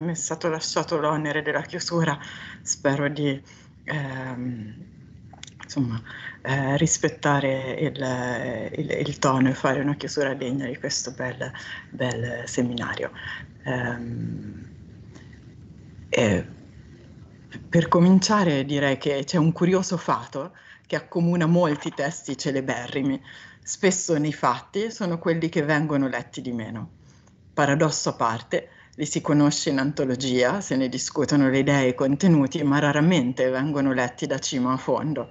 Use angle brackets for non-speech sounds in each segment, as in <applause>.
mi è stato lasciato l'onere della chiusura, spero di ehm, insomma, eh, rispettare il, il, il, tono e fare una chiusura degna di questo bel, bel seminario. eh, per cominciare direi che c'è un curioso fato che accomuna molti testi celeberrimi, spesso nei fatti sono quelli che vengono letti di meno. Paradosso a parte, li si conosce in antologia, se ne discutono le idee e i contenuti, ma raramente vengono letti da cima a fondo.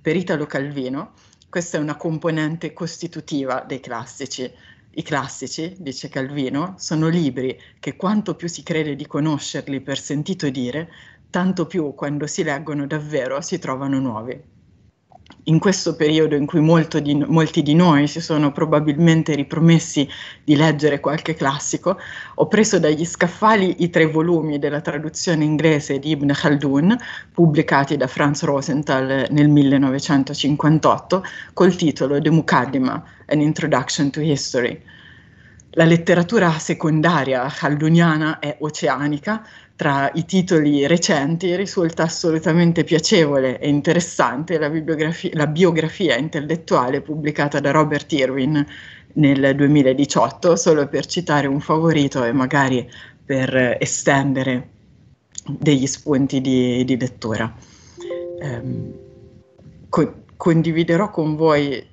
Per Italo Calvino questa è una componente costitutiva dei classici. I classici, dice Calvino, sono libri che quanto più si crede di conoscerli per sentito dire, tanto più quando si leggono davvero si trovano nuovi in questo periodo in cui di, molti di noi si sono probabilmente ripromessi di leggere qualche classico, ho preso dagli scaffali i tre volumi della traduzione inglese di Ibn Khaldun, pubblicati da Franz Rosenthal nel 1958, col titolo The Mukaddima, An Introduction to History. La letteratura secondaria khalduniana è oceanica, tra i titoli recenti risulta assolutamente piacevole e interessante la, la biografia intellettuale pubblicata da Robert Irwin nel 2018, solo per citare un favorito e magari per estendere degli spunti di, di lettura. Eh, co condividerò con voi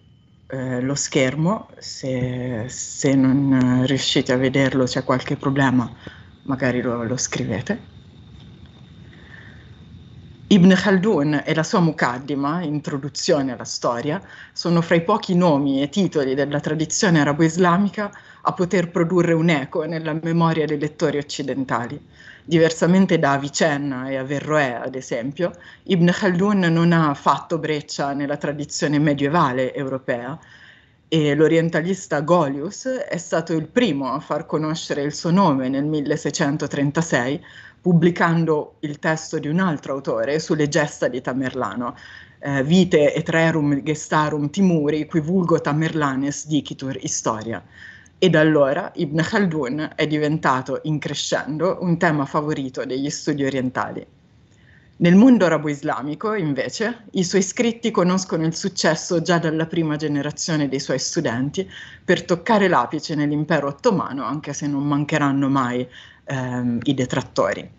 eh, lo schermo, se, se non riuscite a vederlo c'è qualche problema magari lo, lo scrivete. Ibn Khaldun e la sua Mukaddima, introduzione alla storia, sono fra i pochi nomi e titoli della tradizione arabo-islamica a poter produrre un eco nella memoria dei lettori occidentali. Diversamente da Avicenna e Averroè, ad esempio, Ibn Khaldun non ha fatto breccia nella tradizione medievale europea, e l'orientalista Golius è stato il primo a far conoscere il suo nome nel 1636, pubblicando il testo di un altro autore sulle gesta di Tamerlano, eh, Vite rerum gestarum timuri, qui vulgo Tamerlanes dicitur historia. E da allora Ibn Khaldun è diventato, in crescendo, un tema favorito degli studi orientali. Nel mondo arabo-islamico, invece, i suoi scritti conoscono il successo già dalla prima generazione dei suoi studenti per toccare l'apice nell'impero ottomano, anche se non mancheranno mai ehm, i detrattori.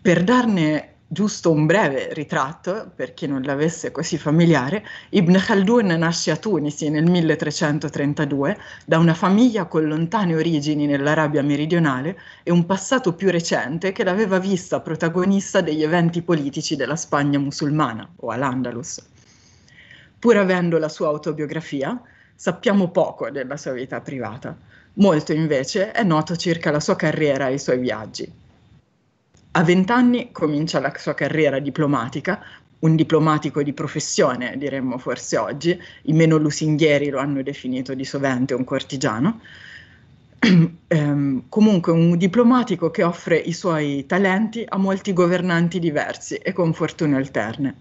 Per darne giusto un breve ritratto, per chi non l'avesse così familiare, Ibn Khaldun nasce a Tunisi nel 1332 da una famiglia con lontane origini nell'Arabia meridionale e un passato più recente che l'aveva vista protagonista degli eventi politici della Spagna musulmana o all'Andalus. Pur avendo la sua autobiografia, sappiamo poco della sua vita privata. Molto invece è noto circa la sua carriera e i suoi viaggi. A vent'anni comincia la sua carriera diplomatica, un diplomatico di professione, diremmo forse oggi, i meno lusinghieri lo hanno definito di sovente un cortigiano. <clears throat> Ehm, comunque un diplomatico che offre i suoi talenti a molti governanti diversi e con fortune alterne.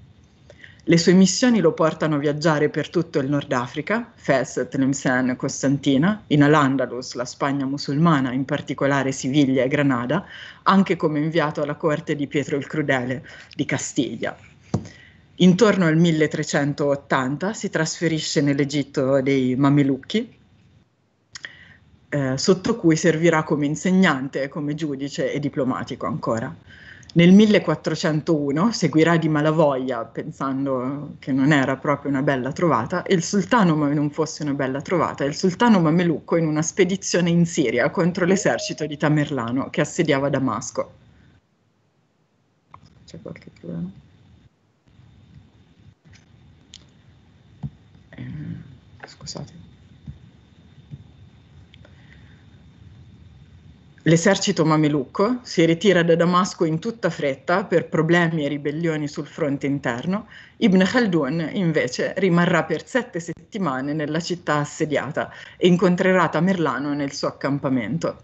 Le sue missioni lo portano a viaggiare per tutto il Nord Africa, Fes, Tlemcen, Costantina, in Al-Andalus, la Spagna musulmana, in particolare Siviglia e Granada, anche come inviato alla corte di Pietro il Crudele di Castiglia. Intorno al 1380 si trasferisce nell'Egitto dei Mamelucchi, eh, sotto cui servirà come insegnante, come giudice e diplomatico ancora. Nel 1401 seguirà di malavoglia, pensando che non era proprio una bella trovata, e il sultano ma non fosse una bella trovata, il sultano mamelucco in una spedizione in Siria contro l'esercito di Tamerlano che assediava Damasco. C'è qualche problema? Eh, scusate. L'esercito mamelucco si ritira da Damasco in tutta fretta per problemi e ribellioni sul fronte interno, Ibn Khaldun invece rimarrà per sette settimane nella città assediata e incontrerà Tamerlano nel suo accampamento.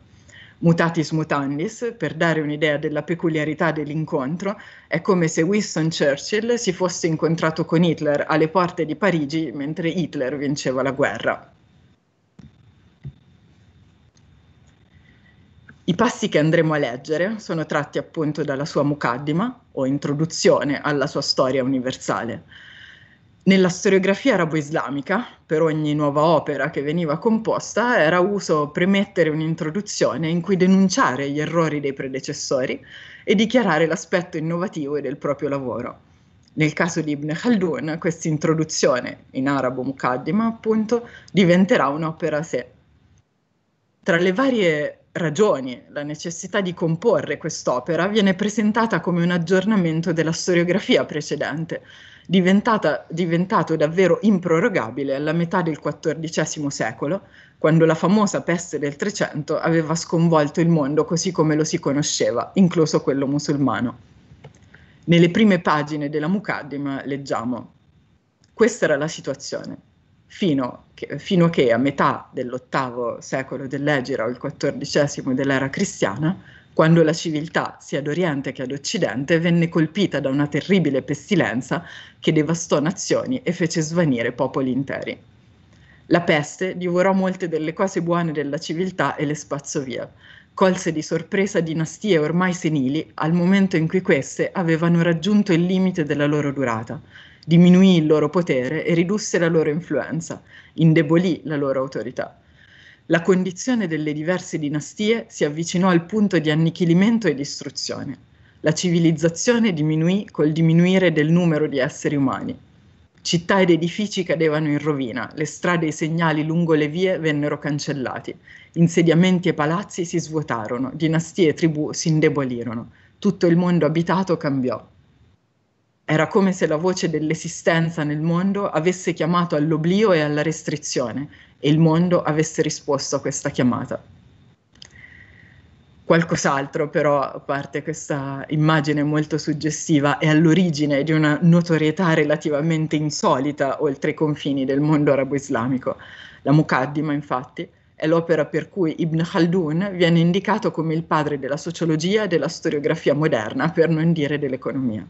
Mutatis mutandis, per dare un'idea della peculiarità dell'incontro, è come se Winston Churchill si fosse incontrato con Hitler alle porte di Parigi mentre Hitler vinceva la guerra. I passi che andremo a leggere sono tratti appunto dalla sua Mukaddima o introduzione alla sua storia universale. Nella storiografia arabo-islamica, per ogni nuova opera che veniva composta, era uso premettere un'introduzione in cui denunciare gli errori dei predecessori e dichiarare l'aspetto innovativo del proprio lavoro. Nel caso di Ibn Khaldun, questa introduzione, in arabo mukaddima appunto, diventerà un'opera a sé. Tra le varie ragioni, la necessità di comporre quest'opera viene presentata come un aggiornamento della storiografia precedente, diventato davvero improrogabile alla metà del XIV secolo, quando la famosa peste del Trecento aveva sconvolto il mondo così come lo si conosceva, incluso quello musulmano. Nelle prime pagine della Mukaddima leggiamo: Questa era la situazione fino, che, fino a che a metà dell'VIII secolo dell'Egira o il XIV dell'era cristiana, quando la civiltà, sia ad Oriente che ad Occidente, venne colpita da una terribile pestilenza che devastò nazioni e fece svanire popoli interi. La peste divorò molte delle cose buone della civiltà e le spazzò via, colse di sorpresa dinastie ormai senili al momento in cui queste avevano raggiunto il limite della loro durata diminuì il loro potere e ridusse la loro influenza, indebolì la loro autorità. La condizione delle diverse dinastie si avvicinò al punto di annichilimento e distruzione. La civilizzazione diminuì col diminuire del numero di esseri umani. Città ed edifici cadevano in rovina, le strade e i segnali lungo le vie vennero cancellati, insediamenti e palazzi si svuotarono, dinastie e tribù si indebolirono, tutto il mondo abitato cambiò. Era come se la voce dell'esistenza nel mondo avesse chiamato all'oblio e alla restrizione e il mondo avesse risposto a questa chiamata. Qualcos'altro però, a parte questa immagine molto suggestiva, è all'origine di una notorietà relativamente insolita oltre i confini del mondo arabo-islamico. La Muqaddima, infatti, è l'opera per cui Ibn Khaldun viene indicato come il padre della sociologia e della storiografia moderna, per non dire dell'economia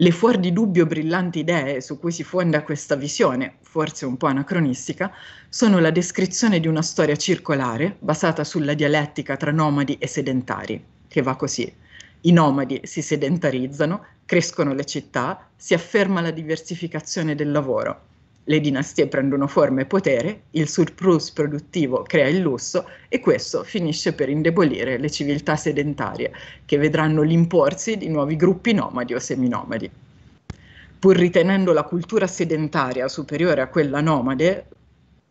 le fuori di dubbio brillanti idee su cui si fonda questa visione, forse un po' anacronistica, sono la descrizione di una storia circolare basata sulla dialettica tra nomadi e sedentari, che va così. I nomadi si sedentarizzano, crescono le città, si afferma la diversificazione del lavoro le dinastie prendono forma e potere, il surplus produttivo crea il lusso e questo finisce per indebolire le civiltà sedentarie che vedranno l'imporsi di nuovi gruppi nomadi o seminomadi. Pur ritenendo la cultura sedentaria superiore a quella nomade,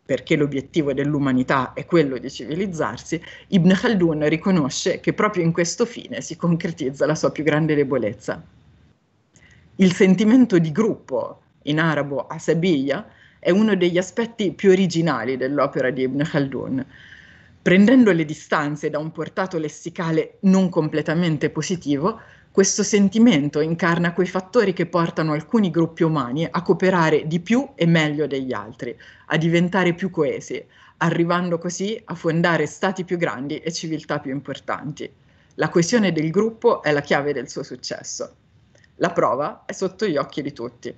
perché l'obiettivo dell'umanità è quello di civilizzarsi, Ibn Khaldun riconosce che proprio in questo fine si concretizza la sua più grande debolezza. Il sentimento di gruppo in arabo a Sabiglia, è uno degli aspetti più originali dell'opera di Ibn Khaldun. Prendendo le distanze da un portato lessicale non completamente positivo, questo sentimento incarna quei fattori che portano alcuni gruppi umani a cooperare di più e meglio degli altri, a diventare più coesi, arrivando così a fondare stati più grandi e civiltà più importanti. La coesione del gruppo è la chiave del suo successo. La prova è sotto gli occhi di tutti.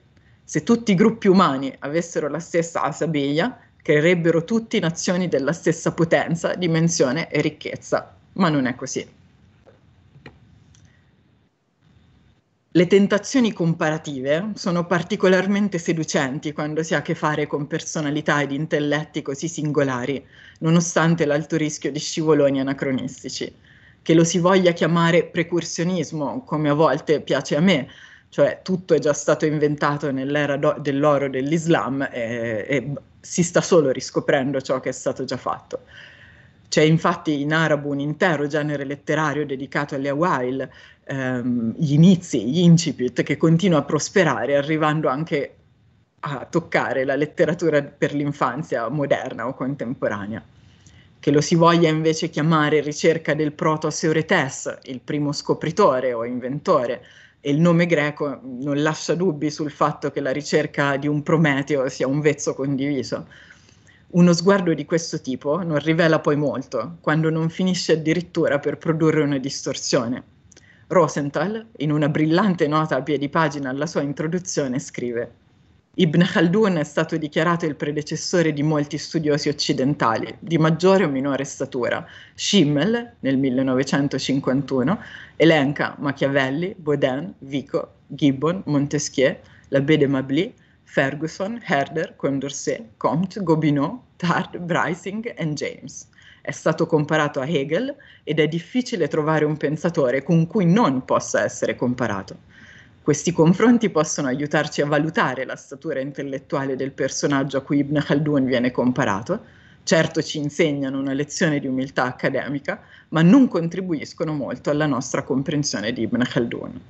Se tutti i gruppi umani avessero la stessa asabiglia, creerebbero tutti nazioni della stessa potenza, dimensione e ricchezza, ma non è così. Le tentazioni comparative sono particolarmente seducenti quando si ha a che fare con personalità ed intelletti così singolari, nonostante l'alto rischio di scivoloni anacronistici. Che lo si voglia chiamare precursionismo, come a volte piace a me, cioè tutto è già stato inventato nell'era do- dell'oro dell'Islam e, e si sta solo riscoprendo ciò che è stato già fatto. C'è infatti in arabo un intero genere letterario dedicato alle Awail, ehm, gli inizi, gli incipit, che continua a prosperare, arrivando anche a toccare la letteratura per l'infanzia moderna o contemporanea. Che lo si voglia invece chiamare ricerca del proto-Seuretes, il primo scopritore o inventore, e il nome greco non lascia dubbi sul fatto che la ricerca di un Prometeo sia un vezzo condiviso. Uno sguardo di questo tipo non rivela poi molto, quando non finisce addirittura per produrre una distorsione. Rosenthal, in una brillante nota a piedi pagina alla sua introduzione, scrive Ibn Khaldun è stato dichiarato il predecessore di molti studiosi occidentali, di maggiore o minore statura. Schimmel, nel 1951, elenca Machiavelli, Baudin, Vico, Gibbon, Montesquieu, l'abbé de Mably, Ferguson, Herder, Condorcet, Comte, Gobineau, Tard, Breising e James. È stato comparato a Hegel ed è difficile trovare un pensatore con cui non possa essere comparato. Questi confronti possono aiutarci a valutare la statura intellettuale del personaggio a cui Ibn Khaldun viene comparato, certo ci insegnano una lezione di umiltà accademica, ma non contribuiscono molto alla nostra comprensione di Ibn Khaldun.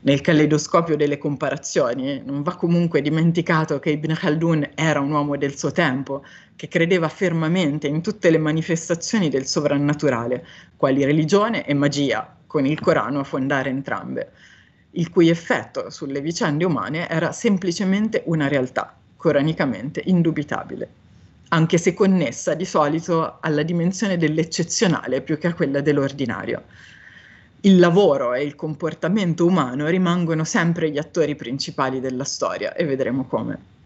Nel caleidoscopio delle comparazioni non va comunque dimenticato che Ibn Khaldun era un uomo del suo tempo, che credeva fermamente in tutte le manifestazioni del sovrannaturale, quali religione e magia, con il Corano a fondare entrambe il cui effetto sulle vicende umane era semplicemente una realtà, coranicamente indubitabile, anche se connessa di solito alla dimensione dell'eccezionale più che a quella dell'ordinario. Il lavoro e il comportamento umano rimangono sempre gli attori principali della storia e vedremo come.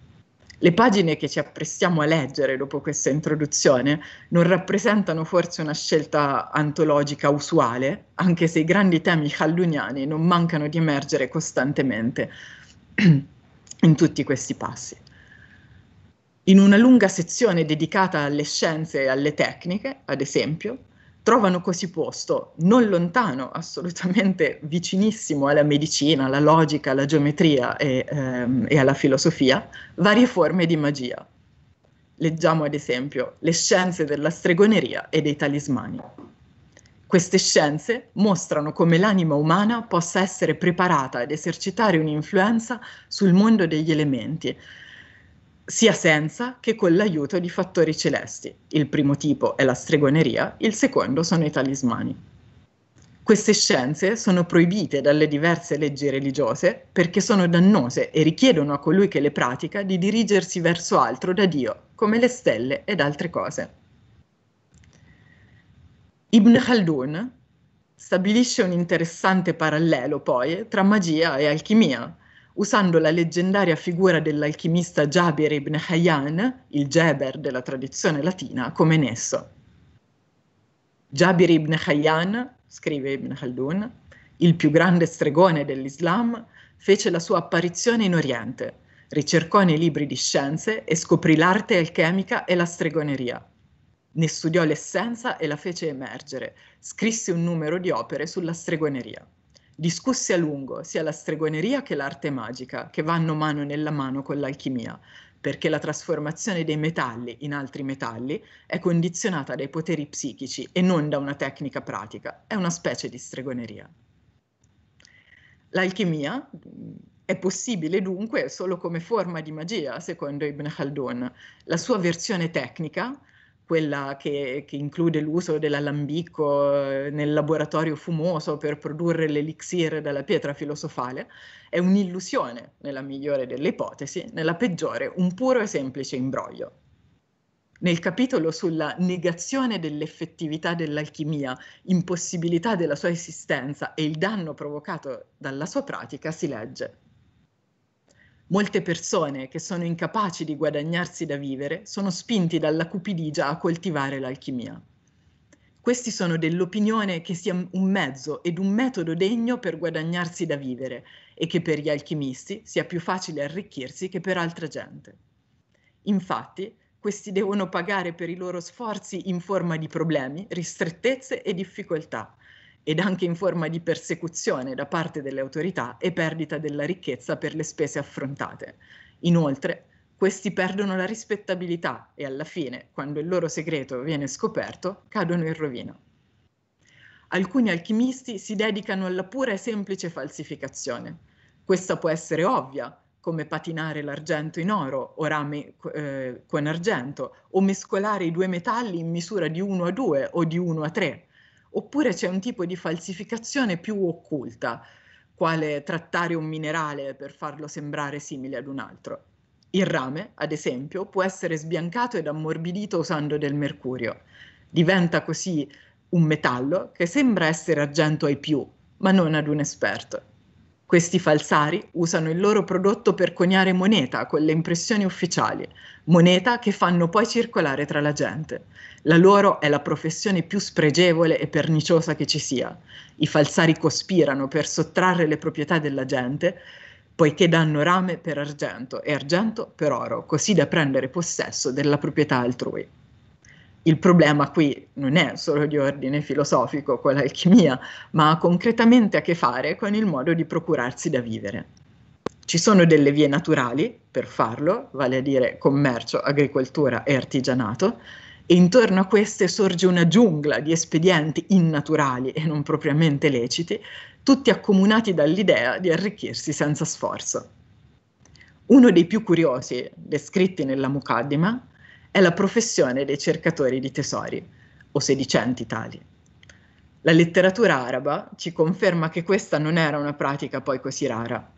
Le pagine che ci apprestiamo a leggere dopo questa introduzione non rappresentano forse una scelta antologica usuale, anche se i grandi temi halluniani non mancano di emergere costantemente <clears throat> in tutti questi passi. In una lunga sezione dedicata alle scienze e alle tecniche, ad esempio, trovano così posto, non lontano, assolutamente vicinissimo alla medicina, alla logica, alla geometria e, ehm, e, alla filosofia, varie forme di magia. Leggiamo ad esempio le scienze della stregoneria e dei talismani. Queste scienze mostrano come l'anima umana possa essere preparata ad esercitare un'influenza sul mondo degli elementi, sia senza che con l'aiuto di fattori celesti. Il primo tipo è la stregoneria, il secondo sono i talismani. Queste scienze sono proibite dalle diverse leggi religiose perché sono dannose e richiedono a colui che le pratica di dirigersi verso altro da Dio, come le stelle ed altre cose. Ibn Khaldun stabilisce un interessante parallelo poi tra magia e alchimia, usando la leggendaria figura dell'alchimista Jabir ibn Hayyan, il Geber della tradizione latina, come nesso. Jabir ibn Hayyan, scrive Ibn Khaldun, il più grande stregone dell'Islam, fece la sua apparizione in Oriente, ricercò nei libri di scienze e scoprì l'arte alchemica e la stregoneria. Ne studiò l'essenza e la fece emergere, scrisse un numero di opere sulla stregoneria discusse a lungo sia la stregoneria che l'arte magica, che vanno mano nella mano con l'alchimia, perché la trasformazione dei metalli in altri metalli è condizionata dai poteri psichici e non da una tecnica pratica, è una specie di stregoneria. L'alchimia mm, è possibile dunque solo come forma di magia, secondo Ibn Khaldun. La sua versione tecnica quella che, che include l'uso dell'alambicco eh, nel laboratorio fumoso per produrre l'elixir dalla pietra filosofale, è un'illusione, nella migliore delle ipotesi, nella peggiore un puro e semplice imbroglio. Nel capitolo sulla negazione dell'effettività dell'alchimia, impossibilità della sua esistenza e il danno provocato dalla sua pratica si legge Molte persone che sono incapaci di guadagnarsi da vivere sono spinti dalla cupidigia a coltivare l'alchimia. Questi sono dell'opinione che sia un mezzo ed un metodo degno per guadagnarsi da vivere e che per gli alchimisti sia più facile arricchirsi che per altra gente. Infatti, questi devono pagare per i loro sforzi in forma di problemi, ristrettezze e difficoltà, ed anche in forma di persecuzione da parte delle autorità e perdita della ricchezza per le spese affrontate. Inoltre, questi perdono la rispettabilità e alla fine, quando il loro segreto viene scoperto, cadono in rovina. Alcuni alchimisti si dedicano alla pura e semplice falsificazione. Questa può essere ovvia, come patinare l'argento in oro o rame eh, con argento, o mescolare i due metalli in misura di 1 a 2 o di 1 a 3, oppure c'è un tipo di falsificazione più occulta, quale trattare un minerale per farlo sembrare simile ad un altro. Il rame, ad esempio, può essere sbiancato ed ammorbidito usando del mercurio. Diventa così un metallo che sembra essere argento ai più, ma non ad un esperto. Questi falsari usano il loro prodotto per coniare moneta con le impressioni ufficiali, moneta che fanno poi circolare tra la gente. La loro è la professione più spregevole e perniciosa che ci sia. I falsari cospirano per sottrarre le proprietà della gente, poiché danno rame per argento e argento per oro, così da prendere possesso della proprietà altrui il problema qui non è solo di ordine filosofico con l'alchimia, ma ha concretamente a che fare con il modo di procurarsi da vivere. Ci sono delle vie naturali per farlo, vale a dire commercio, agricoltura e artigianato, e intorno a queste sorge una giungla di espedienti innaturali e non propriamente leciti, tutti accomunati dall'idea di arricchirsi senza sforzo. Uno dei più curiosi descritti nella Mukaddima è la professione dei cercatori di tesori, o sedicenti tali. La letteratura araba ci conferma che questa non era una pratica poi così rara.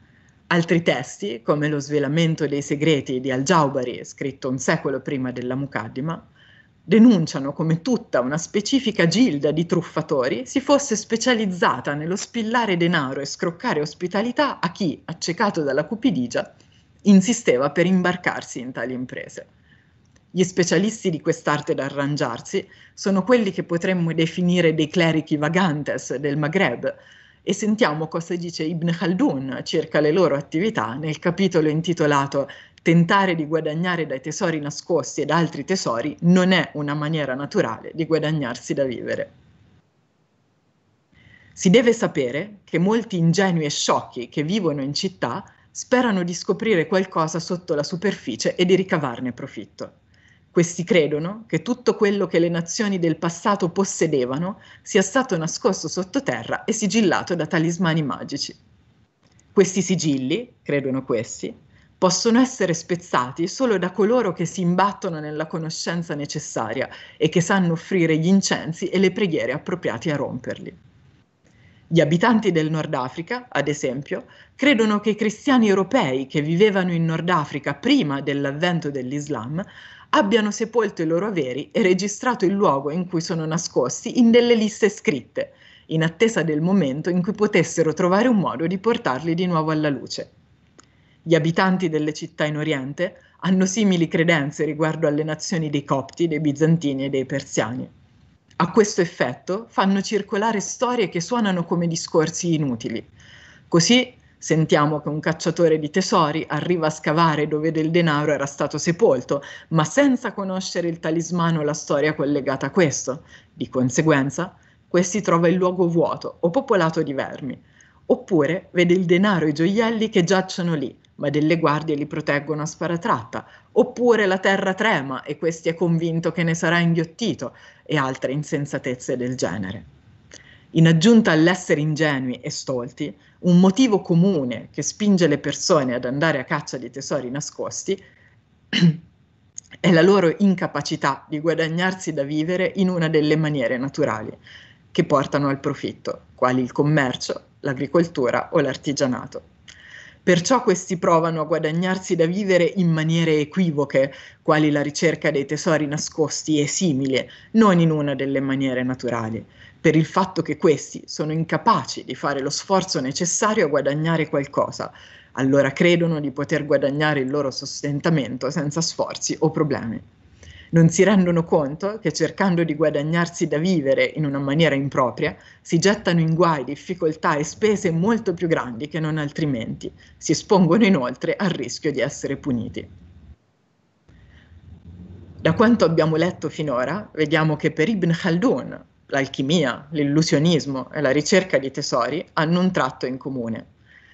Altri testi, come lo svelamento dei segreti di Al-Jawbari, scritto un secolo prima della Mukaddima, denunciano come tutta una specifica gilda di truffatori si fosse specializzata nello spillare denaro e scroccare ospitalità a chi, accecato dalla cupidigia, insisteva per imbarcarsi in tali imprese. Gli specialisti di quest'arte d'arrangiarsi sono quelli che potremmo definire dei clerichi vagantes del Maghreb e sentiamo cosa dice Ibn Khaldun circa le loro attività nel capitolo intitolato Tentare di guadagnare dai tesori nascosti ed altri tesori non è una maniera naturale di guadagnarsi da vivere. Si deve sapere che molti ingenui e sciocchi che vivono in città sperano di scoprire qualcosa sotto la superficie e di ricavarne profitto. Questi credono che tutto quello che le nazioni del passato possedevano sia stato nascosto sottoterra e sigillato da talismani magici. Questi sigilli, credono questi, possono essere spezzati solo da coloro che si imbattono nella conoscenza necessaria e che sanno offrire gli incensi e le preghiere appropriati a romperli. Gli abitanti del Nord Africa, ad esempio, credono che i cristiani europei che vivevano in Nord Africa prima dell'avvento dell'Islam abbiano sepolto i loro averi e registrato il luogo in cui sono nascosti in delle liste scritte, in attesa del momento in cui potessero trovare un modo di portarli di nuovo alla luce. Gli abitanti delle città in Oriente hanno simili credenze riguardo alle nazioni dei Copti, dei Bizantini e dei Persiani. A questo effetto fanno circolare storie che suonano come discorsi inutili. Così Sentiamo che un cacciatore di tesori arriva a scavare dove del denaro era stato sepolto, ma senza conoscere il talismano e la storia collegata a questo. Di conseguenza, questi trova il luogo vuoto o popolato di vermi. Oppure vede il denaro e i gioielli che giacciono lì, ma delle guardie li proteggono a sparatratta, oppure la terra trema e questi è convinto che ne sarà inghiottito, e altre insensatezze del genere in aggiunta all'essere ingenui e stolti, un motivo comune che spinge le persone ad andare a caccia di tesori nascosti <clears throat> è la loro incapacità di guadagnarsi da vivere in una delle maniere naturali che portano al profitto, quali il commercio, l'agricoltura o l'artigianato. Perciò questi provano a guadagnarsi da vivere in maniere equivoche, quali la ricerca dei tesori nascosti e simili, non in una delle maniere naturali, per il fatto che questi sono incapaci di fare lo sforzo necessario a guadagnare qualcosa, allora credono di poter guadagnare il loro sostentamento senza sforzi o problemi. Non si rendono conto che cercando di guadagnarsi da vivere in una maniera impropria, si gettano in guai, difficoltà e spese molto più grandi che non altrimenti, si espongono inoltre al rischio di essere puniti. Da quanto abbiamo letto finora, vediamo che per Ibn Khaldun, l'alchimia, l'illusionismo e la ricerca di tesori hanno un tratto in comune.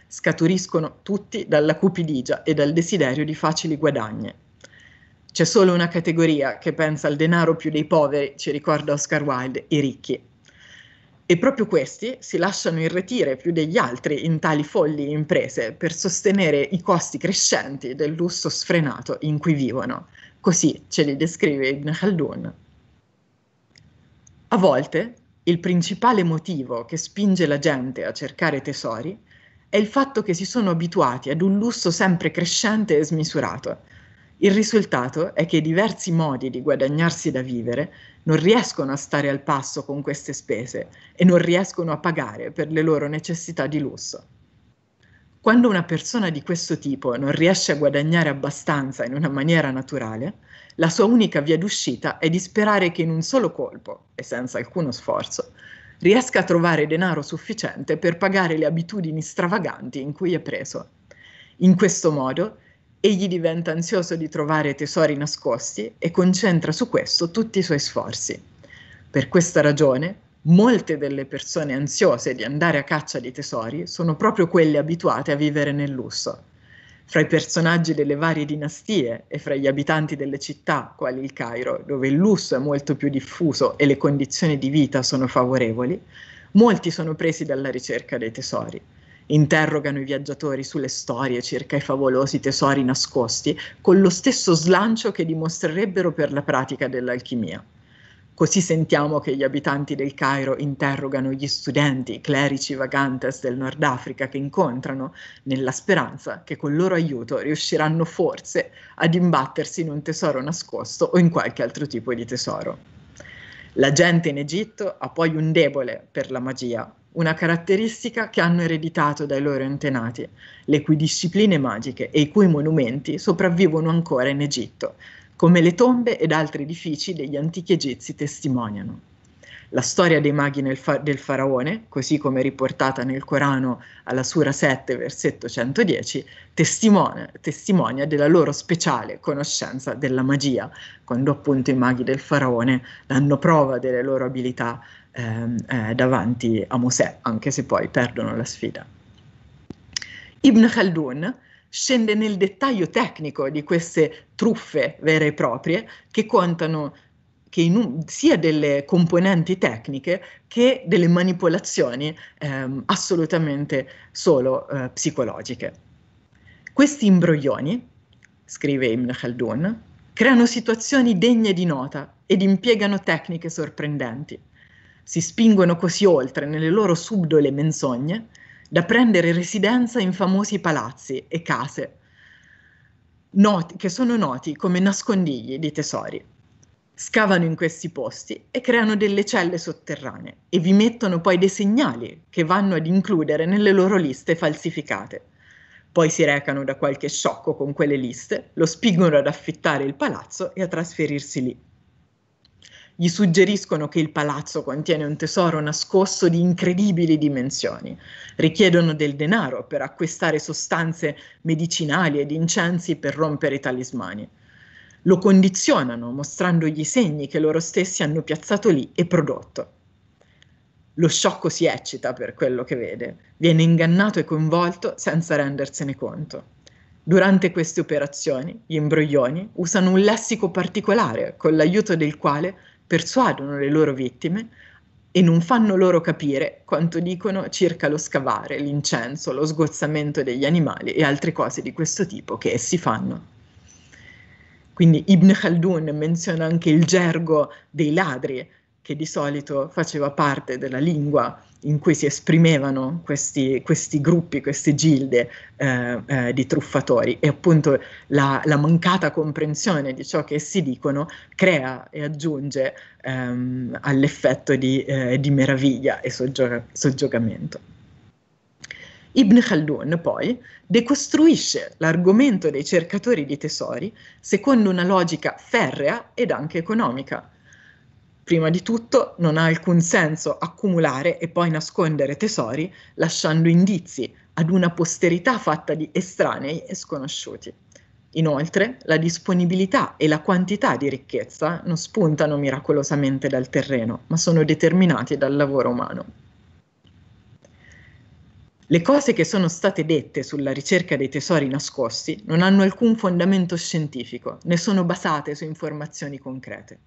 Scaturiscono tutti dalla cupidigia e dal desiderio di facili guadagni. C'è solo una categoria che pensa al denaro più dei poveri, ci ricorda Oscar Wilde, i ricchi. E proprio questi si lasciano irretire più degli altri in tali folli imprese per sostenere i costi crescenti del lusso sfrenato in cui vivono. Così ce li descrive Ibn Khaldun. A volte il principale motivo che spinge la gente a cercare tesori è il fatto che si sono abituati ad un lusso sempre crescente e smisurato. Il risultato è che diversi modi di guadagnarsi da vivere non riescono a stare al passo con queste spese e non riescono a pagare per le loro necessità di lusso. Quando una persona di questo tipo non riesce a guadagnare abbastanza in una maniera naturale, la sua unica via d'uscita è di sperare che in un solo colpo, e senza alcuno sforzo, riesca a trovare denaro sufficiente per pagare le abitudini stravaganti in cui è preso. In questo modo, egli diventa ansioso di trovare tesori nascosti e concentra su questo tutti i suoi sforzi. Per questa ragione, molte delle persone ansiose di andare a caccia di tesori sono proprio quelle abituate a vivere nel lusso. Fra i personaggi delle varie dinastie e fra gli abitanti delle città, quali il Cairo, dove il lusso è molto più diffuso e le condizioni di vita sono favorevoli, molti sono presi dalla ricerca dei tesori. Interrogano i viaggiatori sulle storie circa i favolosi tesori nascosti con lo stesso slancio che dimostrerebbero per la pratica dell'alchimia. Così sentiamo che gli abitanti del Cairo interrogano gli studenti, i clerici vagantes del Nord Africa che incontrano, nella speranza che col loro aiuto riusciranno forse ad imbattersi in un tesoro nascosto o in qualche altro tipo di tesoro. La gente in Egitto ha poi un debole per la magia, una caratteristica che hanno ereditato dai loro antenati, le cui discipline magiche e i cui monumenti sopravvivono ancora in Egitto, come le tombe ed altri edifici degli antichi egizi testimoniano. La storia dei maghi fa- del faraone, così come riportata nel Corano alla Sura 7, versetto 110, testimonia, testimonia della loro speciale conoscenza della magia, quando appunto i maghi del faraone danno prova delle loro abilità ehm, eh, davanti a Mosè, anche se poi perdono la sfida. Ibn Khaldun scende nel dettaglio tecnico di queste truffe vere e proprie che contano che in, sia delle componenti tecniche che delle manipolazioni ehm, assolutamente solo eh, psicologiche. Questi imbroglioni, scrive Ibn Khaldun, creano situazioni degne di nota ed impiegano tecniche sorprendenti. Si spingono così oltre nelle loro subdole menzogne da prendere residenza in famosi palazzi e case, noti, che sono noti come nascondigli di tesori. Scavano in questi posti e creano delle celle sotterranee e vi mettono poi dei segnali che vanno ad includere nelle loro liste falsificate. Poi si recano da qualche sciocco con quelle liste, lo spingono ad affittare il palazzo e a trasferirsi lì gli suggeriscono che il palazzo contiene un tesoro nascosto di incredibili dimensioni. Richiedono del denaro per acquistare sostanze medicinali ed incensi per rompere i talismani. Lo condizionano mostrandogli i segni che loro stessi hanno piazzato lì e prodotto. Lo sciocco si eccita per quello che vede, viene ingannato e coinvolto senza rendersene conto. Durante queste operazioni, gli imbroglioni usano un lessico particolare con l'aiuto del quale persuadono le loro vittime e non fanno loro capire quanto dicono circa lo scavare, l'incenso, lo sgozzamento degli animali e altre cose di questo tipo che essi fanno. Quindi Ibn Khaldun menziona anche il gergo dei ladri, che di solito faceva parte della lingua in cui si esprimevano questi, questi gruppi, queste gilde eh, eh, di truffatori e appunto la, la, mancata comprensione di ciò che essi dicono crea e aggiunge ehm, all'effetto di, eh, di, meraviglia e soggioga- soggiogamento. Ibn Khaldun poi decostruisce l'argomento dei cercatori di tesori secondo una logica ferrea ed anche economica, Prima di tutto non ha alcun senso accumulare e poi nascondere tesori lasciando indizi ad una posterità fatta di estranei e sconosciuti. Inoltre, la disponibilità e la quantità di ricchezza non spuntano miracolosamente dal terreno, ma sono determinati dal lavoro umano. Le cose che sono state dette sulla ricerca dei tesori nascosti non hanno alcun fondamento scientifico, né sono basate su informazioni concrete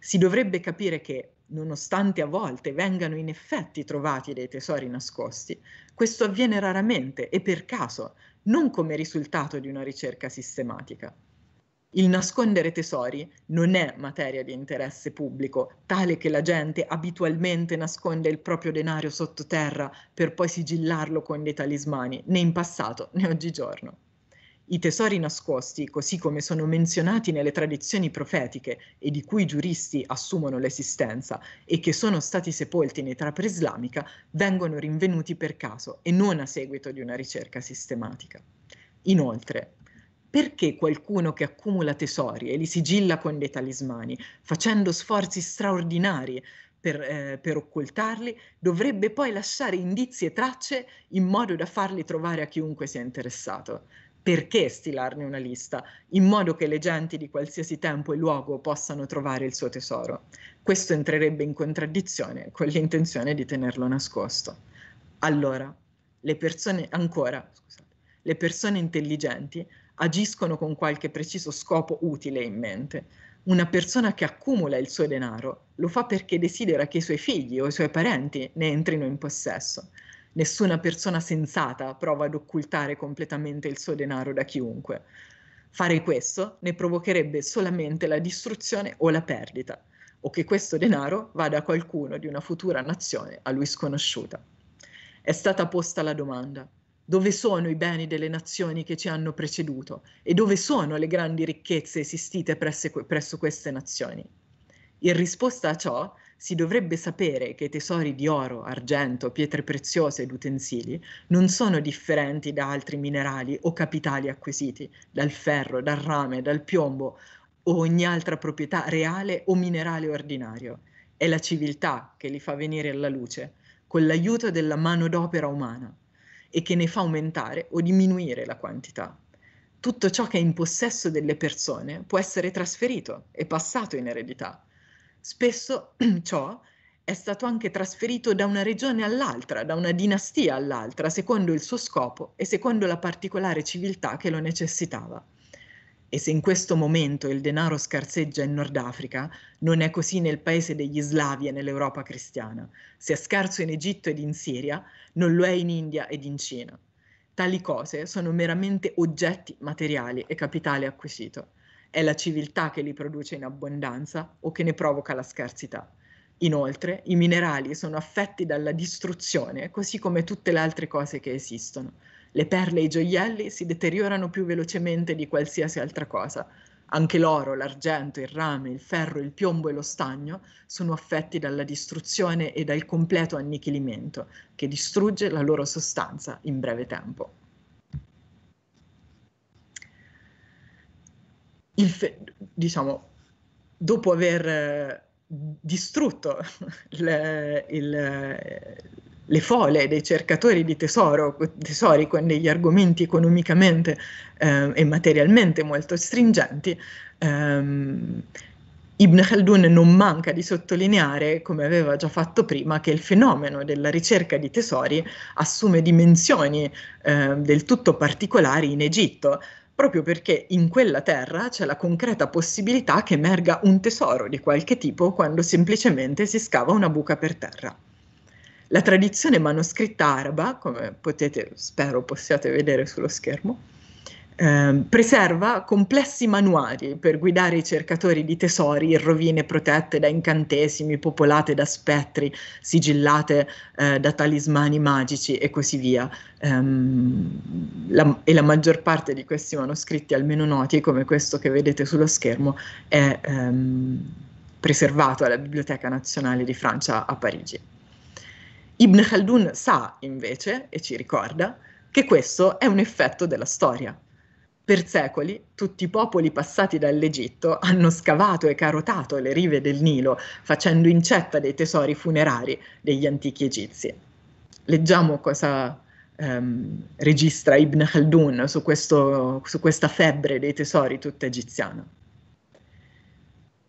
si dovrebbe capire che, nonostante a volte vengano in effetti trovati dei tesori nascosti, questo avviene raramente e per caso, non come risultato di una ricerca sistematica. Il nascondere tesori non è materia di interesse pubblico, tale che la gente abitualmente nasconde il proprio denaro sottoterra per poi sigillarlo con dei talismani, né in passato né oggigiorno. I tesori nascosti, così come sono menzionati nelle tradizioni profetiche e di cui i giuristi assumono l'esistenza e che sono stati sepolti in età preislamica, vengono rinvenuti per caso e non a seguito di una ricerca sistematica. Inoltre, perché qualcuno che accumula tesori e li sigilla con dei talismani, facendo sforzi straordinari per, eh, per, occultarli, dovrebbe poi lasciare indizi e tracce in modo da farli trovare a chiunque sia interessato? perché stilarne una lista, in modo che le genti di qualsiasi tempo e luogo possano trovare il suo tesoro. Questo entrerebbe in contraddizione con l'intenzione di tenerlo nascosto. Allora, le persone, ancora, scusate, le persone intelligenti agiscono con qualche preciso scopo utile in mente. Una persona che accumula il suo denaro lo fa perché desidera che i suoi figli o i suoi parenti ne entrino in possesso Nessuna persona sensata prova ad occultare completamente il suo denaro da chiunque. Fare questo ne provocherebbe solamente la distruzione o la perdita, o che questo denaro vada a qualcuno di una futura nazione a lui sconosciuta. È stata posta la domanda, dove sono i beni delle nazioni che ci hanno preceduto e dove sono le grandi ricchezze esistite presso, queste nazioni? In risposta a ciò, si dovrebbe sapere che i tesori di oro, argento, pietre preziose ed utensili non sono differenti da altri minerali o capitali acquisiti, dal ferro, dal rame, dal piombo o ogni altra proprietà reale o minerale ordinario. È la civiltà che li fa venire alla luce, con l'aiuto della manodopera umana, e che ne fa aumentare o diminuire la quantità tutto ciò che è in possesso delle persone può essere trasferito e passato in eredità. Spesso <clears throat> ciò è stato anche trasferito da una regione all'altra, da una dinastia all'altra, secondo il suo scopo e secondo la particolare civiltà che lo necessitava. E se in questo momento il denaro scarseggia in Nord Africa, non è così nel paese degli slavi e nell'Europa cristiana. Se è scarso in Egitto ed in Siria, non lo è in India ed in Cina. Tali cose sono meramente oggetti materiali e capitale acquisito è la civiltà che li produce in abbondanza o che ne provoca la scarsità. Inoltre, i minerali sono affetti dalla distruzione, così come tutte le altre cose che esistono. Le perle e i gioielli si deteriorano più velocemente di qualsiasi altra cosa. Anche l'oro, l'argento, il rame, il ferro, il piombo e lo stagno sono affetti dalla distruzione e dal completo annichilimento, che distrugge la loro sostanza in breve tempo. fe- diciamo, dopo aver eh, distrutto <laughs> le, il, le fole dei cercatori di tesoro, tesori con degli argomenti economicamente eh, e materialmente molto stringenti, ehm, Ibn Khaldun non manca di sottolineare, come aveva già fatto prima, che il fenomeno della ricerca di tesori assume dimensioni eh, del tutto particolari in Egitto, proprio perché in quella terra c'è la concreta possibilità che emerga un tesoro di qualche tipo quando semplicemente si scava una buca per terra. La tradizione manoscritta araba, come potete, spero possiate vedere sullo schermo, Ehm, preserva complessi manuali per guidare i cercatori di tesori in rovine protette da incantesimi, popolate da spettri, sigillate eh, da talismani magici e così via. Ehm, la, e la maggior parte di questi manoscritti, almeno noti, come questo che vedete sullo schermo, è ehm, preservato alla Biblioteca Nazionale di Francia a Parigi. Ibn Khaldun sa, invece, e ci ricorda, che questo è un effetto della storia per secoli tutti i popoli passati dall'Egitto hanno scavato e carotato le rive del Nilo, facendo incetta dei tesori funerari degli antichi egizi. Leggiamo cosa ehm, registra Ibn Khaldun su, questo, su questa febbre dei tesori tutta egiziana.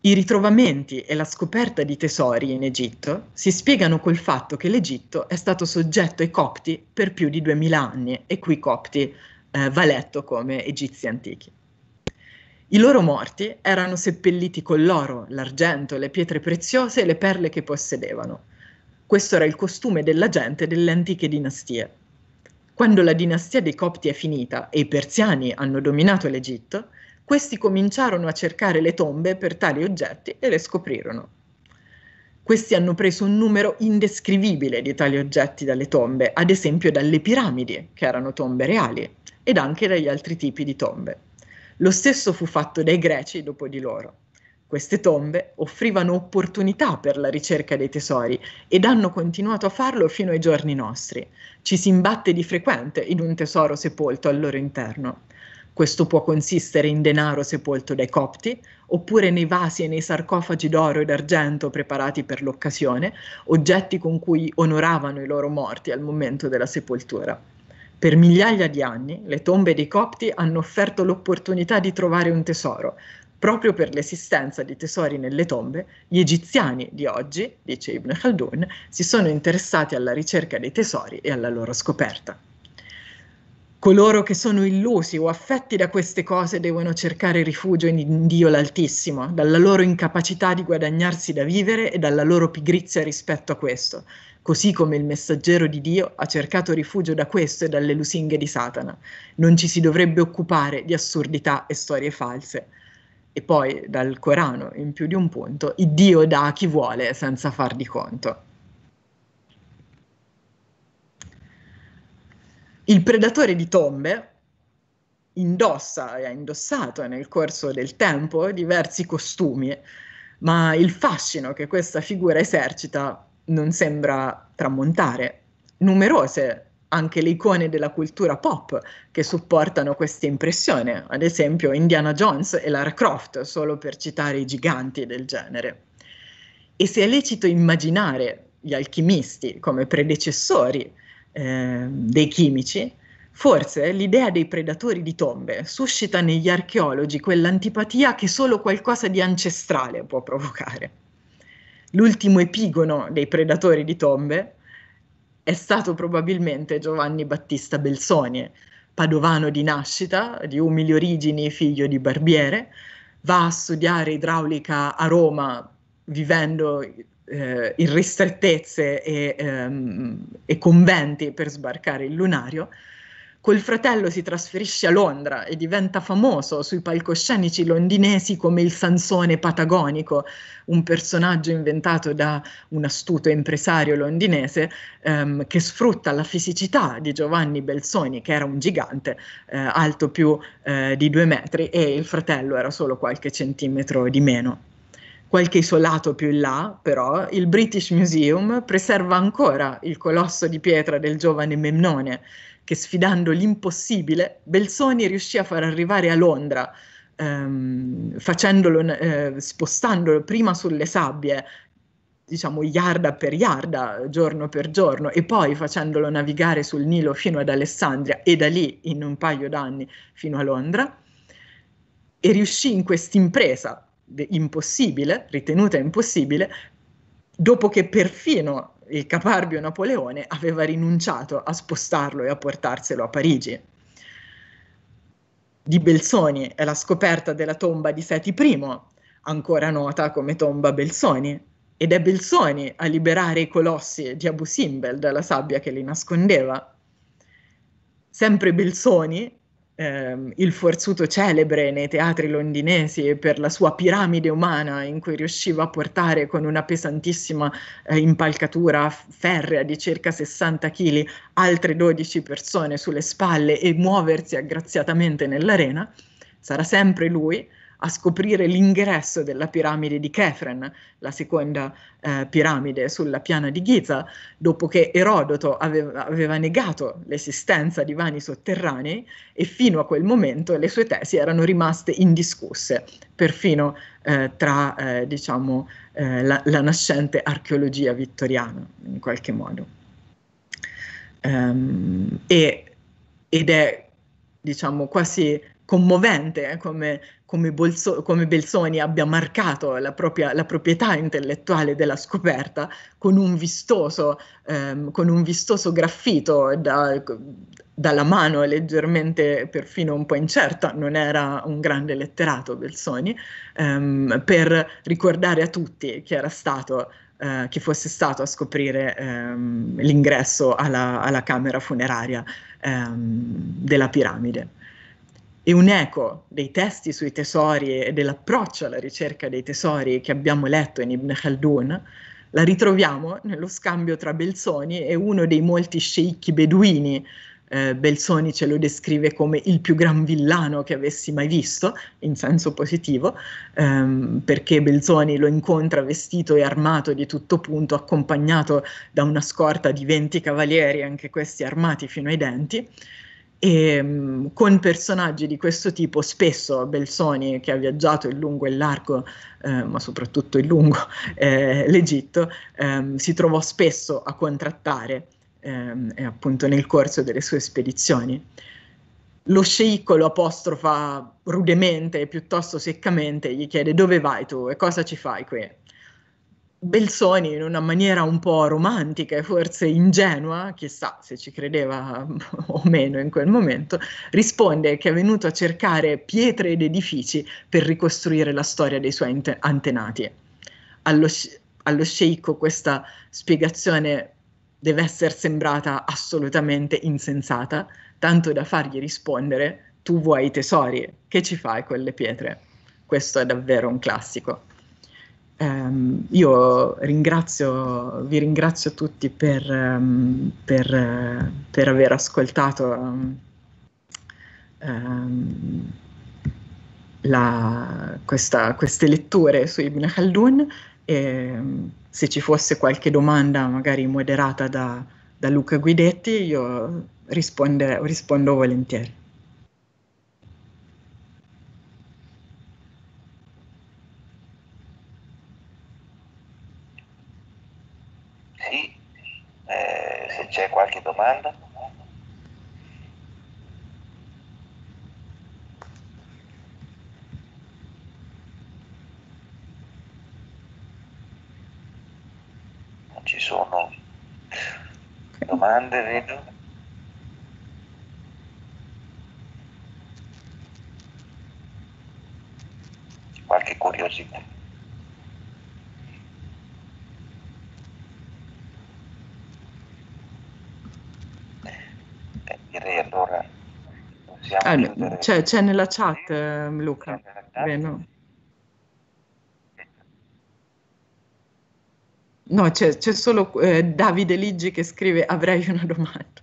I ritrovamenti e la scoperta di tesori in Egitto si spiegano col fatto che l'Egitto è stato soggetto ai copti per più di 2000 anni e qui copti eh, va letto come egizi antichi. I loro morti erano seppelliti con l'oro, l'argento, le pietre preziose e le perle che possedevano. Questo era il costume della gente delle antiche dinastie. Quando la dinastia dei Copti è finita e i persiani hanno dominato l'Egitto, questi cominciarono a cercare le tombe per tali oggetti e le scoprirono. Questi hanno preso un numero indescrivibile di tali oggetti dalle tombe, ad esempio dalle piramidi, che erano tombe reali, ed anche dagli altri tipi di tombe. Lo stesso fu fatto dai greci dopo di loro. Queste tombe offrivano opportunità per la ricerca dei tesori ed hanno continuato a farlo fino ai giorni nostri. Ci si imbatte di frequente in un tesoro sepolto al loro interno. Questo può consistere in denaro sepolto dai copti, oppure nei vasi e nei sarcofagi d'oro e d'argento preparati per l'occasione, oggetti con cui onoravano i loro morti al momento della sepoltura. Per migliaia di anni le tombe dei copti hanno offerto l'opportunità di trovare un tesoro. Proprio per l'esistenza di tesori nelle tombe, gli egiziani di oggi, dice Ibn Khaldun, si sono interessati alla ricerca dei tesori e alla loro scoperta coloro che sono illusi o affetti da queste cose devono cercare rifugio in Dio l'Altissimo, dalla loro incapacità di guadagnarsi da vivere e dalla loro pigrizia rispetto a questo, così come il messaggero di Dio ha cercato rifugio da questo e dalle lusinghe di Satana. Non ci si dovrebbe occupare di assurdità e storie false. E poi dal Corano, in più di un punto, il Dio dà a chi vuole senza far di conto. Il predatore di tombe indossa e ha indossato nel corso del tempo diversi costumi, ma il fascino che questa figura esercita non sembra tramontare. Numerose anche le icone della cultura pop che supportano questa impressione, ad esempio Indiana Jones e Lara Croft, solo per citare i giganti del genere. E se è lecito immaginare gli alchimisti come predecessori eh, dei chimici, forse l'idea dei predatori di tombe suscita negli archeologi quell'antipatia che solo qualcosa di ancestrale può provocare. L'ultimo epigono dei predatori di tombe è stato probabilmente Giovanni Battista Belsonie, padovano di nascita, di umili origini, figlio di barbiere, va a studiare idraulica a Roma vivendo eh, irristrettezze e, ehm, e conventi per sbarcare il lunario, Col fratello si trasferisce a Londra e diventa famoso sui palcoscenici londinesi come il Sansone patagonico, un personaggio inventato da un astuto impresario londinese ehm, che sfrutta la fisicità di Giovanni Belsoni, che era un gigante eh, alto più eh, di due metri e il fratello era solo qualche centimetro di meno qualche isolato più in là, però, il British Museum preserva ancora il colosso di pietra del giovane Memnone, che sfidando l'impossibile, Belsoni riuscì a far arrivare a Londra, ehm, eh, spostandolo prima sulle sabbie diciamo yarda per yarda, giorno per giorno, e poi facendolo navigare sul Nilo fino ad Alessandria e da lì in un paio d'anni fino a Londra, e riuscì in quest'impresa impossibile, ritenuta impossibile, dopo che perfino il caparbio Napoleone aveva rinunciato a spostarlo e a portarselo a Parigi. Di Belsoni è la scoperta della tomba di Seti I, ancora nota come tomba Belsoni, ed è Belsoni a liberare i colossi di Abu Simbel dalla sabbia che li nascondeva. Sempre Belsoni ehm, il forzuto celebre nei teatri londinesi per la sua piramide umana in cui riusciva a portare con una pesantissima eh, impalcatura ferrea di circa 60 kg altre 12 persone sulle spalle e muoversi aggraziatamente nell'arena, sarà sempre lui a scoprire l'ingresso della piramide di Kefren, la seconda eh, piramide sulla piana di Giza, dopo che Erodoto aveva, aveva negato l'esistenza di vani sotterranei e fino a quel momento le sue tesi erano rimaste indiscusse, perfino eh, tra eh, diciamo, eh, la, la, nascente archeologia vittoriana, in qualche modo. Um, e, ed è diciamo quasi commovente eh, come, come, Bolso, come Belzoni abbia marcato la, propria, la, proprietà intellettuale della scoperta con un vistoso, ehm, con un vistoso graffito da, dalla mano leggermente perfino un po' incerta, non era un grande letterato Belsoni, ehm, per ricordare a tutti che era stato eh, che fosse stato a scoprire ehm, l'ingresso alla, alla, camera funeraria ehm, della piramide. E un eco dei testi sui tesori e dell'approccio alla ricerca dei tesori che abbiamo letto in Ibn Khaldun la ritroviamo nello scambio tra Belzoni e uno dei molti sceicchi beduini eh, Belzoni ce lo descrive come il più gran villano che avessi mai visto, in senso positivo, ehm, perché Belsoni lo incontra vestito e armato di tutto punto, accompagnato da una scorta di 20 cavalieri, anche questi armati fino ai denti. E, mm, con personaggi di questo tipo, spesso Belsoni, che ha viaggiato in lungo e in largo, eh, ma soprattutto in lungo, <laughs> eh, l'Egitto, eh, si trovò spesso a contrattare ehm, appunto nel corso delle sue spedizioni. Lo sceicco lo apostrofa rudemente e piuttosto seccamente, gli chiede dove vai tu e cosa ci fai qui. Belsoni, in una maniera un po' romantica e forse ingenua, chissà se ci credeva <laughs> o meno in quel momento, risponde che è venuto a cercare pietre ed edifici per ricostruire la storia dei suoi antenati. Allo, allo sceicco questa spiegazione deve essere sembrata assolutamente insensata, tanto da fargli rispondere tu vuoi i tesori, che ci fai con le pietre? Questo è davvero un classico. Um, io ringrazio, vi ringrazio tutti per, um, per, uh, per aver ascoltato um, la, questa, queste letture su Ibn Khaldun. E, ehm, se ci fosse qualche domanda, magari moderata da, da Luca Guidetti, io risponde, rispondo volentieri. Sì, eh, se c'è qualche domanda. domande, vedo. Qualche curiosità. Eh, direi allora... allora ah, c'è, nella chat, eh, Luca. Beh, no. No, c'è, c'è solo eh, Davide Liggi che scrive avrei una domanda.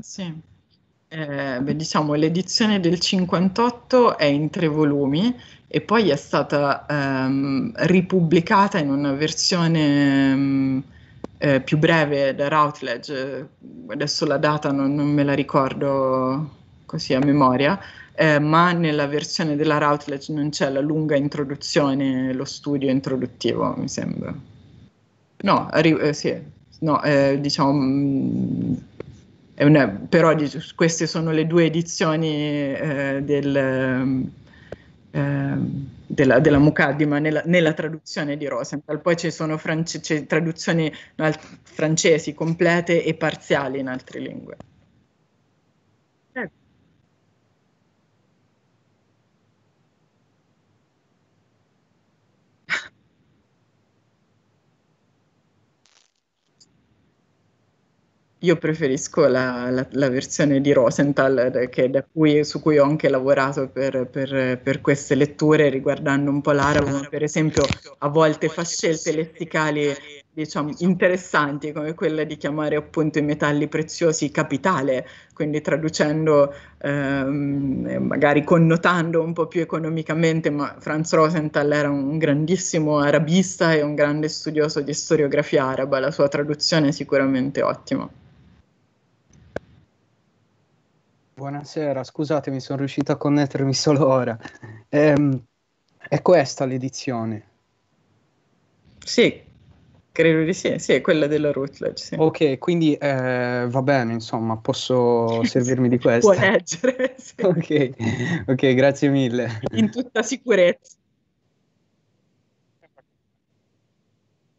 Sì. Eh, beh, diciamo l'edizione del 58 è in tre volumi e poi è stata ehm, ripubblicata in una versione ehm, eh, più breve da Routledge, adesso la data non, non me la ricordo così a memoria, eh, ma nella versione della Routledge non c'è la lunga introduzione, lo studio introduttivo, mi sembra. No, arri- eh, sì, no eh, diciamo... Mh, mm, una, però queste sono le due edizioni eh, del, eh, della, della Mukaddima nella, nella, traduzione di Rosenthal. Poi ci sono france, traduzioni francesi complete e parziali in altre lingue. Io preferisco la, la, la versione di Rosenthal, eh, cui, su cui ho anche lavorato per, per, per, queste letture riguardando un po' l'arabo, ma per esempio a volte fa scelte lessicali diciamo, interessanti, come quella di chiamare appunto i metalli preziosi capitale, quindi traducendo, ehm, magari connotando un po' più economicamente, ma Franz Rosenthal era un grandissimo arabista e un grande studioso di storiografia araba, la sua traduzione è sicuramente ottima. Buonasera, scusatemi, sono riuscito a connettermi solo ora. Ehm, è questa l'edizione? Sì, credo di sì, sì, è quella della Routledge. Sì. Ok, quindi eh, va bene, insomma, posso servirmi di <laughs> questa? Può leggere. Sì. Okay. ok, grazie mille. In tutta sicurezza.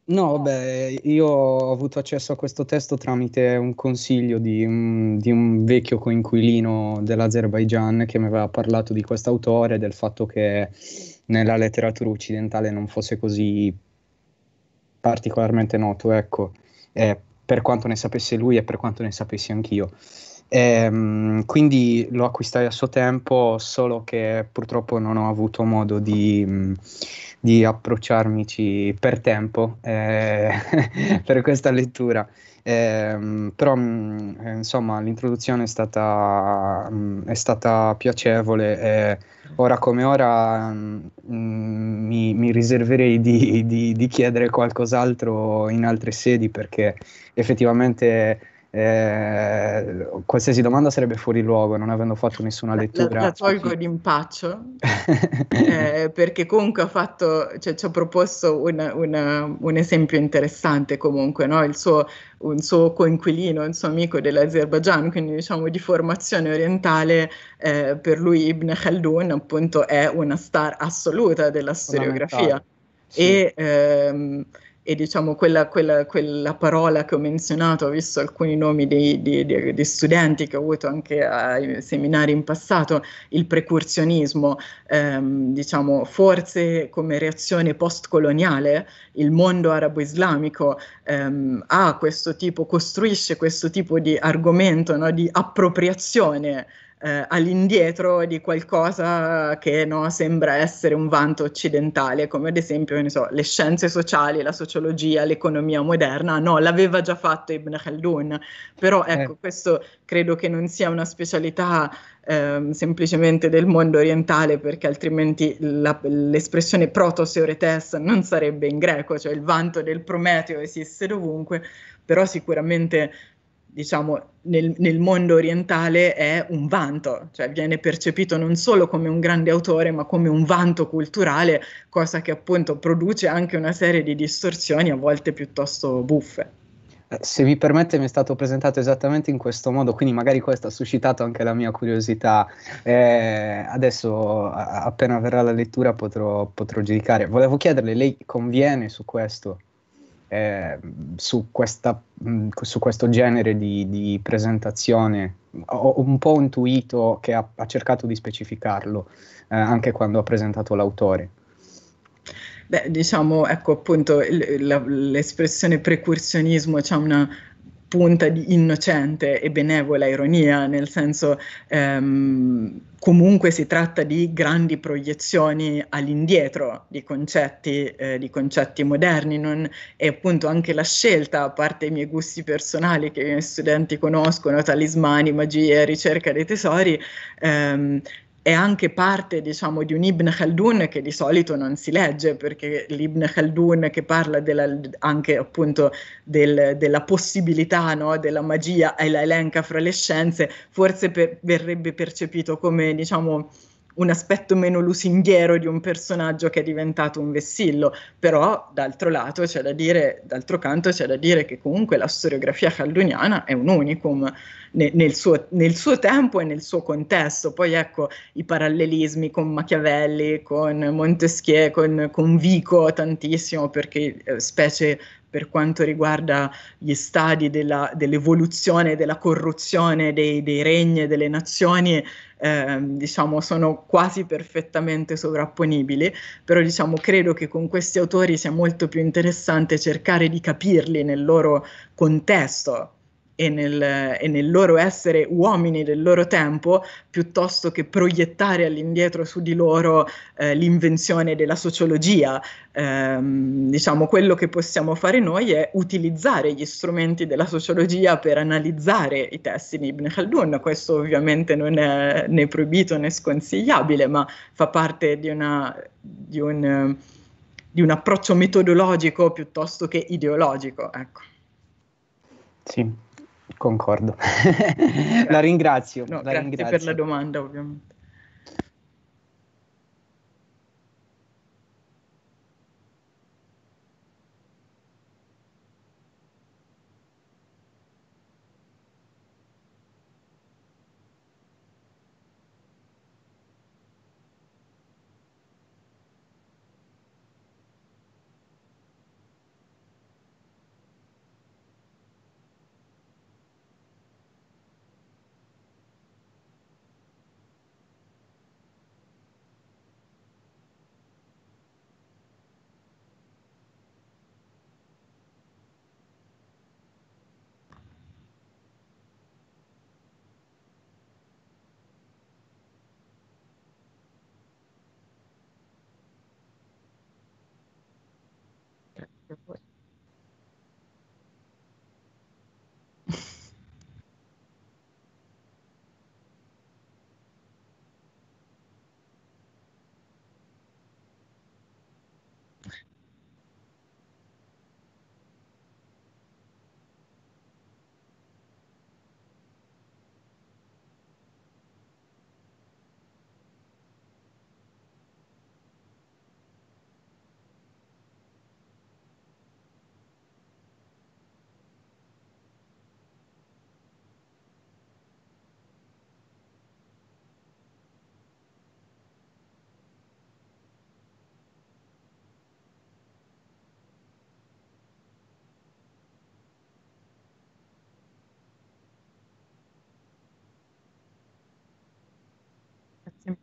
No, vabbè, io ho avuto accesso a questo testo tramite un consiglio di un, di un vecchio coinquilino dell'Azerbaigian che mi aveva parlato di quest'autore, del fatto che nella letteratura occidentale non fosse così particolarmente noto, ecco, eh, per quanto ne sapesse lui e per quanto ne sapessi anch'io. E, ehm, quindi lo acquistai a suo tempo, solo che purtroppo non ho avuto modo di, mm, di approcciarmici per tempo eh, <laughs> per questa lettura. Ehm, mm, eh, però insomma l'introduzione è stata, mm, è stata piacevole e ora come ora mi, mi riserverei di, di, di chiedere qualcos'altro in altre sedi perché effettivamente eh, qualsiasi domanda sarebbe fuori luogo, non avendo fatto nessuna lettura. La, la tolgo d'impaccio, <laughs> eh, perché comunque ha fatto, cioè, ci ha proposto un, un, un esempio interessante comunque, no? il suo, un suo coinquilino, un suo amico dell'Azerbaigian quindi diciamo di formazione orientale, eh, per lui Ibn Khaldun appunto è una star assoluta della storiografia. Sì. E, ehm, e diciamo quella, quella, quella, parola che ho menzionato, ho visto alcuni nomi di, di, di, di, studenti che ho avuto anche ai seminari in passato, il precursionismo, ehm, diciamo forse come reazione postcoloniale il mondo arabo-islamico ehm, ha questo tipo, costruisce questo tipo di argomento no, di appropriazione eh, all'indietro di qualcosa che no, sembra essere un vanto occidentale, come ad esempio so, le scienze sociali, la sociologia, l'economia moderna. No, l'aveva già fatto Ibn Khaldun, però ecco, eh. questo credo che non sia una specialità eh, semplicemente del mondo orientale, perché altrimenti la, l'espressione proto-seoretes non sarebbe in greco, cioè il vanto del Prometeo esiste dovunque, però sicuramente diciamo, nel, nel, mondo orientale è un vanto, cioè viene percepito non solo come un grande autore, ma come un vanto culturale, cosa che appunto produce anche una serie di distorsioni, a volte piuttosto buffe. Eh, se vi permette, mi è stato presentato esattamente in questo modo, quindi magari questo ha suscitato anche la mia curiosità. Eh, adesso, appena verrà la lettura, potrò, potrò giudicare. Volevo chiederle, lei conviene su questo? Ehm, su, questa, mm, su, questo genere di, di, presentazione ho un po' intuito che ha, ha cercato di specificarlo eh, anche quando ha presentato l'autore. Beh, diciamo, ecco appunto l- la, l'espressione precursionismo c'è cioè una punta di innocente e benevola ironia, nel senso ehm, comunque si tratta di grandi proiezioni all'indietro di concetti, eh, di concetti moderni non, e appunto anche la scelta, a parte i miei gusti personali che i miei studenti conoscono, talismani, magie, ricerca dei tesori, ehm, è anche parte diciamo, di un Ibn Khaldun che di solito non si legge perché l'Ibn Khaldun che parla della, anche appunto del, della possibilità no, della magia e la elenca fra le scienze forse per, verrebbe percepito come diciamo un aspetto meno lusinghiero di un personaggio che è diventato un vessillo, però d'altro lato c'è da dire, d'altro canto c'è da dire che comunque la storiografia halduniana è un unicum nel, nel, suo, nel suo tempo e nel suo contesto, poi ecco i parallelismi con Machiavelli, con Montesquieu, con, con Vico tantissimo perché eh, specie per quanto riguarda gli stadi della, dell'evoluzione, della corruzione dei, dei regni e delle nazioni, eh, diciamo, sono quasi perfettamente sovrapponibili, però diciamo, credo che con questi autori sia molto più interessante cercare di capirli nel loro contesto, e nel, e nel loro essere uomini del loro tempo, piuttosto che proiettare all'indietro su di loro eh, l'invenzione della sociologia. Ehm, diciamo, quello che possiamo fare noi è utilizzare gli strumenti della sociologia per analizzare i testi di Ibn Khaldun. Questo ovviamente non è né proibito né sconsigliabile, ma fa parte di, una, di, un, di un approccio metodologico piuttosto che ideologico. Ecco. Sì, Concordo. <laughs> la ringrazio. No, la grazie ringrazio. per la domanda, ovviamente. afterwards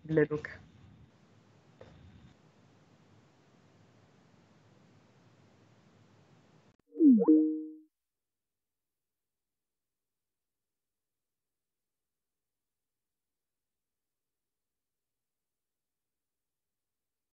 little